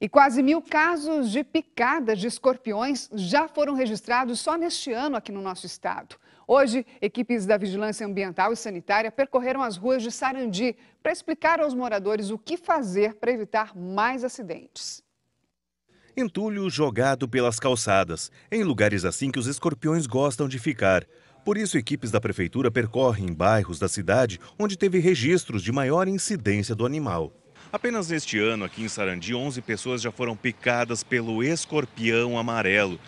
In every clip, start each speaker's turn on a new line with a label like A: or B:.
A: E quase mil casos de picadas de escorpiões já foram registrados só neste ano aqui no nosso estado. Hoje, equipes da Vigilância Ambiental e Sanitária percorreram as ruas de Sarandi para explicar aos moradores o que fazer para evitar mais acidentes.
B: Entulho jogado pelas calçadas, em lugares assim que os escorpiões gostam de ficar. Por isso, equipes da prefeitura percorrem bairros da cidade onde teve registros de maior incidência do animal. Apenas neste ano, aqui em Sarandi, 11 pessoas já foram picadas pelo escorpião amarelo.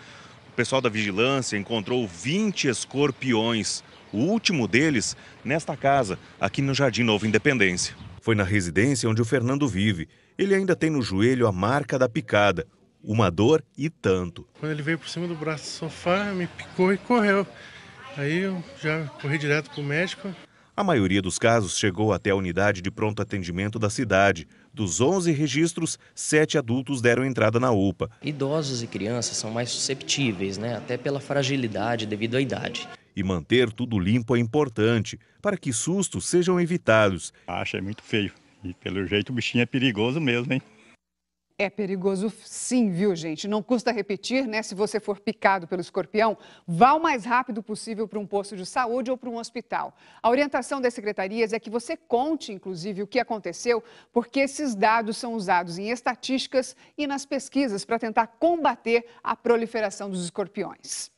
B: O pessoal da vigilância encontrou 20 escorpiões, o último deles nesta casa, aqui no Jardim Novo Independência. Foi na residência onde o Fernando vive. Ele ainda tem no joelho a marca da picada, uma dor e tanto.
C: Quando ele veio por cima do braço do sofá, me picou e correu. Aí eu já corri direto pro médico. A
B: maioria dos casos chegou até a unidade de pronto atendimento da cidade. Dos 11 registros, 7 adultos deram entrada na UPA. Idosos e crianças são mais susceptíveis, né? até pela fragilidade devido à idade. E manter tudo limpo é importante, para que sustos sejam evitados. Acha, é muito feio. E pelo jeito o bichinho é perigoso mesmo, hein?
A: É perigoso sim, viu, gente? Não custa repetir, né? Se você for picado pelo escorpião, vá o mais rápido possível para um posto de saúde ou para um hospital. A orientação das secretarias é que você conte, inclusive, o que aconteceu, porque esses dados são usados em estatísticas e nas pesquisas para tentar combater a proliferação dos escorpiões.